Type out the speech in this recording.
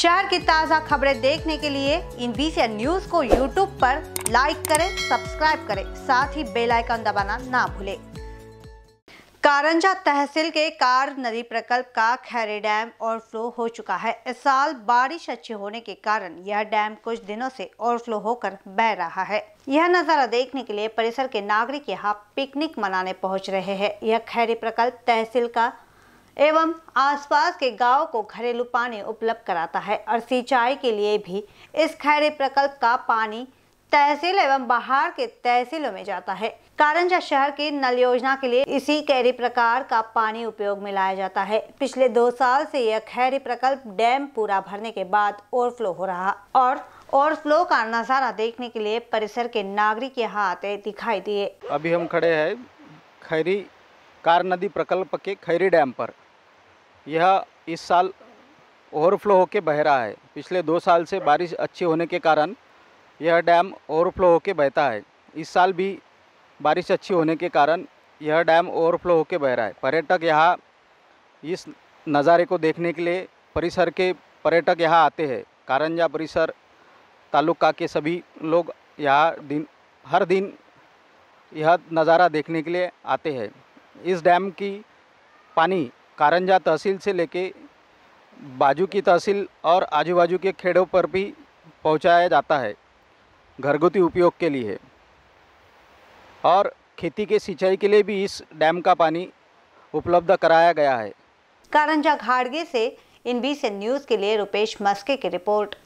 शहर की ताज़ा खबरें देखने के लिए इन बीसी न्यूज को यूट्यूब पर लाइक करें सब्सक्राइब करें साथ ही बेल आइकन दबाना ना भूलें कारंजा तहसील के कार नदी प्रकल्प का खैरी डैम ओवरफ्लो हो चुका है इस साल बारिश अच्छी होने के कारण यह डैम कुछ दिनों से ओवरफ्लो होकर बह रहा है यह नज़ारा देखने के लिए परिसर के नागरिक यहाँ पिकनिक मनाने पहुंच रहे हैं यह खैरी प्रकल्प तहसील का एवं आसपास के गांव को घरेलू पानी उपलब्ध कराता है और सिंचाई के लिए भी इस खैरी प्रकल्प का पानी तहसील एवं बाहर के तहसीलों में जाता है कारंजा शहर की नल योजना के लिए इसी कैरी प्रकार का पानी उपयोग में लाया जाता है पिछले दो साल से यह खैरी प्रकल्प डैम पूरा भरने के बाद ओवरफ्लो हो रहा और ओवरफ्लो का नजारा देखने के लिए परिसर के नागरिक यहाँ आते दिखाई दिए अभी हम खड़े हैं खैरी कार नदी प्रकल्प के खैरी डैम पर यह इस साल ओवरफ्लो होकर बह रहा है पिछले दो साल से बारिश अच्छी होने के कारण यह डैम ओवरफ्लो होकर बहता है इस साल भी बारिश अच्छी होने के कारण यह डैम ओवरफ्लो होकर बह रहा है पर्यटक यहाँ इस नज़ारे को देखने के लिए परिसर के पर्यटक यहाँ आते हैं कारंजा परिसर तालुका के सभी लोग यहाँ दिन हर दिन यह नज़ारा देखने के लिए आते हैं इस डैम की पानी कारंजा तहसील से लेके बाजू की तहसील और आजू बाजू के खेड़ों पर भी पहुंचाया जाता है घरगुती उपयोग के लिए और खेती के सिंचाई के लिए भी इस डैम का पानी उपलब्ध कराया गया है कारंजा घाड़गे से इन बी न्यूज़ के लिए रुपेश मस्के की रिपोर्ट